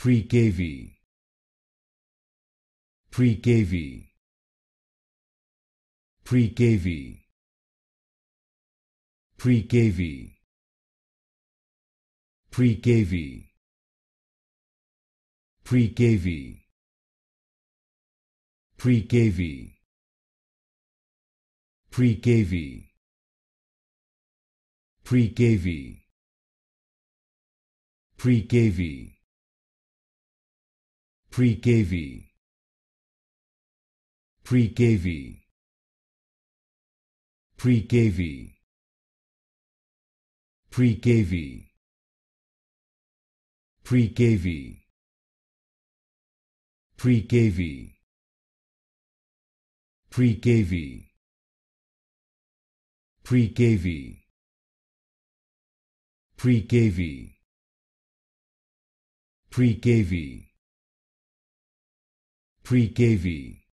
pre-KV pre-KV pre-KV pre-KV pre-KV pre pre-KV pre-KV pre-KV pre-KV pre-KV pre-KV pre-KV pre-KV pre-KV pre-KV pre-kv